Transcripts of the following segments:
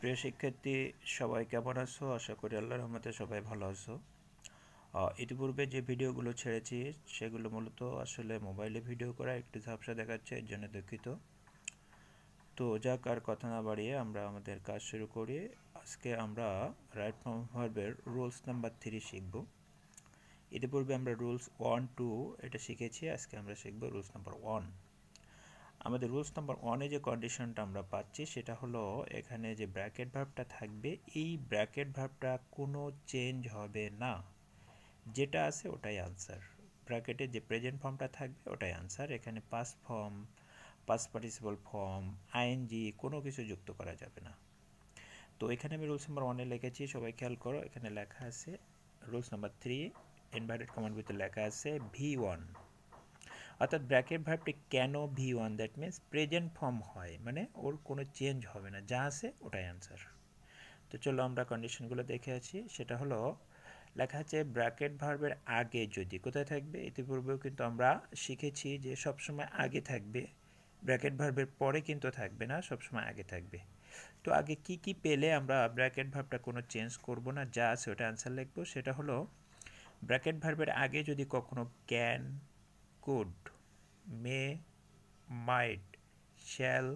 প্রিয় শিক্ষার্থী সবাই কেমন আছো আশা করি আল্লাহর রহমতে সবাই ভালো আছো ইতিপূর্বে যে ভিডিওগুলো ছেড়েছি সেগুলো মূলত আসলে মোবাইলে ভিডিও করা একটু ঝাপসা দেখাচ্ছে এর জন্য দুঃখিত তো যাক আর কথা না বাড়িয়ে আমরা আমাদের কাজ শুরু করি আজকে আমরা রাইট ফর্ম ভার্বের রুলস নাম্বার থ্রি শিখব ইতিপূর্বে আমরা রুলস ওয়ান টু এটা শিখেছি আজকে আমরা শিখব রুলস নাম্বার ওয়ান আমাদের রুলস নাম্বার ওয়ানে যে কন্ডিশনটা আমরা পাচ্ছি সেটা হলো এখানে যে ব্র্যাকেট ভাবটা থাকবে এই ব্র্যাকেট ভাবটা কোনো চেঞ্জ হবে না যেটা আছে ওটাই আনসার ব্র্যাকেটে যে প্রেজেন্ট ফর্মটা থাকবে ওটাই আনসার এখানে past form past participle form ING কোনো কিছু যুক্ত করা যাবে না তো এখানে আমি রুলস নাম্বার ওয়ানে লিখেছি সবাই খেয়াল করো এখানে লেখা আছে rules number three inverted command ভিতরে লেখা আছে ভি ওয়ান অর্থাৎ ব্র্যাকেট ভার্বটি কেন V one that means present form হয় মানে ওর কোনো চেঞ্জ হবে না যা আছে ওটাই অ্যান্সার তো চলো আমরা কন্ডিশনগুলো দেখে আছি সেটা হলো লেখা আছে ব্র্যাকেট ভার্বের আগে যদি কোথায় থাকবে ইতিপূর্বেও কিন্তু আমরা শিখেছি যে সবসময় আগে থাকবে ব্র্যাকেট ভার্বের পরে কিন্তু থাকবে না সবসময় আগে থাকবে তো আগে কি কি পেলে আমরা ব্র্যাকেট ভার্বটা কোনো চেঞ্জ করব না যা আছে ওটা অ্যান্সার লিখবো সেটা হলো ব্র্যাকেট ভার্বের আগে যদি কখনো can could, may, might, shall,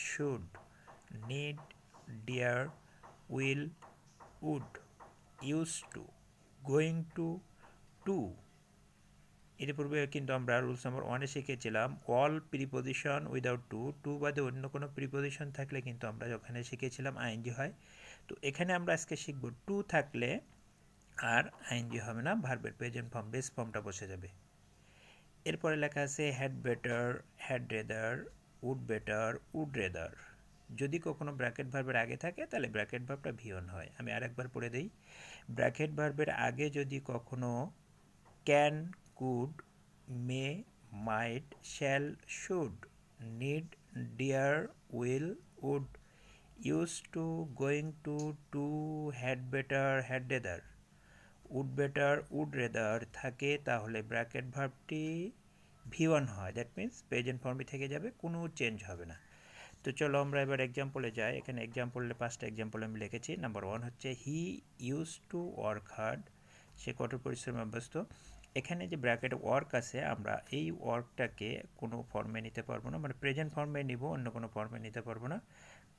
should, need, dear, will, would, used to, going to, to. ইতিপূর্বে কিন্তু আমরা রুলস নাম্বার ওয়ানে শিখেছিলাম all preposition without to to বাদে অন্য কোনো প্রিপোজিশন থাকলে কিন্তু আমরা ওখানে শিখেছিলাম আইনজি হয় তো এখানে আমরা আজকে শিখব টু থাকলে আর আইনজি হবে না ভার্বের প্রেজেন্ট ফর্ম বেস ফর্মটা বসে যাবে এরপরে লেখা আছে had better had rather would better would rather যদি কখনো ব্র্যাকেট ভার্বের আগে থাকে তাহলে ব্র্যাকেট ভার্বটা ভিয়ন হয় আমি আরেকবার পড়ে দিই ব্র্যাকেট ভার্বের আগে যদি কখনো can could may might shall should need dare will would use to going to to had better had rather would better would rather থাকে তাহলে ব্র্যাকেট ভার্বটি ভি ওয়ান হয় দ্যাট মিনস প্রেজেন্ট ফর্মে থেকে যাবে কোনো চেঞ্জ হবে না তো চলো আমরা এবার এক্সাম্পলে যাই এখানে এক্সাম্পলে পাঁচটা এক্সাম্পল আমি লিখেছি নাম্বার ওয়ান হচ্ছে he use to work hard সে কঠোর পরিশ্রমে অভ্যস্ত এখানে যে ব্র্যাকেট ওয়ার্ক আছে আমরা এই ওয়ার্কটাকে কোনো ফর্মে নিতে পারবো না মানে প্রেজেন্ট ফর্মে নিব অন্য কোনো ফর্মে নিতে পারবো না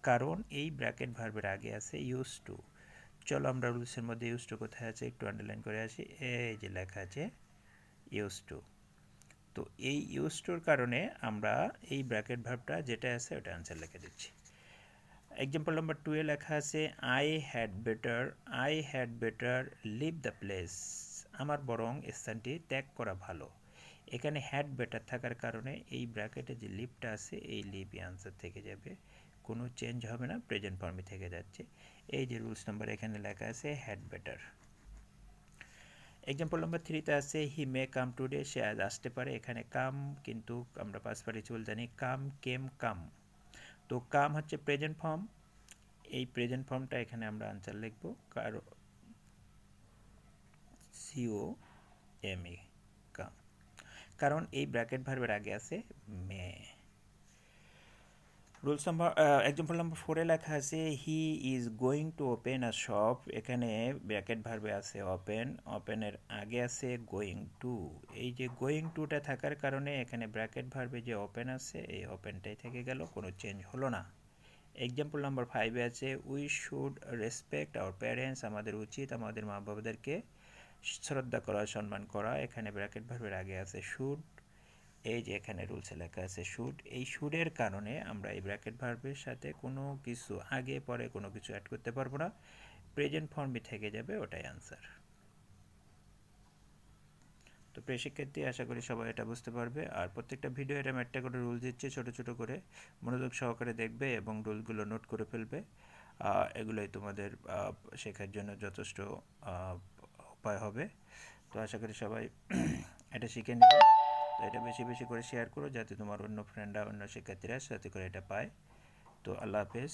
কারণ এই ব্র্যাকেট ভার্বের আগে আছে ইউজ টু চলো আমরা রুলসের মধ্যে ইউজ টু কোথায় আছে একটু আন্ডারলাইন করে আসি এই যে লেখা আছে ইউজ টু তো এই ইউজ টুর কারণে আমরা এই ব্র্যাকেট ভাবটা যেটা আছে ওটা অ্যান্সার লিখে দিচ্ছি এক্সাম্পল নম্বর টুয়ে লেখা আছে I had better I had better leave the place আমার বরং স্থানটি ত্যাগ করা ভালো এখানে হ্যাড বেটার থাকার কারণে এই ব্র্যাকেটে যে লিপটা আছে এই লিপই আনসার থেকে যাবে কোনো চেঞ্জ হবে না প্রেজেন্ট ফর্মে থেকে যাচ্ছে এই যে রুলস নাম্বার এখানে লেখা আছে হ্যাড বেটার এক্সাম্পল নম্বর থ্রিতে আছে হি মে কাম টুডে সে আজ আসতে পারে এখানে কাম কিন্তু আমরা পাস পার্টিসিপল জানি কাম কেম কাম তো কাম হচ্ছে প্রেজেন্ট ফর্ম এই প্রেজেন্ট ফর্মটা এখানে আমরা আনসার লিখব কারো সিও এম এ কাম কারণ এই ব্র্যাকেট ভার্বের আগে আছে may rules number example number ফোরে লেখা আছে he is going to open a shop এখানে ব্র্যাকেট ভারবে আছে ওপেন ওপেনের আগে আছে গোয়িং টু এই যে গোয়িং টুটা থাকার কারণে এখানে ব্র্যাকেট ভারবে যে ওপেন আছে এই ওপেনটাই থেকে গেল কোনো চেঞ্জ হলো না এক্সাম্পল নাম্বার ফাইভে আছে we should respect our parents আমাদের উচিত আমাদের মা বাবাদেরকে শ্রদ্ধা করা সম্মান করা এখানে ব্র্যাকেট ভার্বের আগে আছে শুড এই যে এখানে রুলসে লেখা আছে শুড এই শুডের কারণে আমরা এই ব্র্যাকেট ভার্বের সাথে কোনো কিছু আগে পরে কোনো কিছু অ্যাড করতে পারবো না প্রেজেন্ট ফর্মই থেকে যাবে ওটাই আনসার তো প্রেশিক্ষার্থী আশা করি সবাই এটা বুঝতে পারবে আর প্রত্যেকটা ভিডিও এটা একটা করে রুল দিচ্ছে ছোট ছোট করে মনোযোগ সহকারে দেখবে এবং রুলগুলো নোট করে ফেলবে এগুলোই তোমাদের শেখার জন্য যথেষ্ট উপায় হবে তো আশা করি সবাই এটা শিখে নেবে এটা মেসেজ মেসেজ করে শেয়ার করো যাতে তোমার অন্য ফ্রেন্ডা অন্য শিক্ষার্থী আর সাথে করে এটা পায় তো আল্লাহ পেস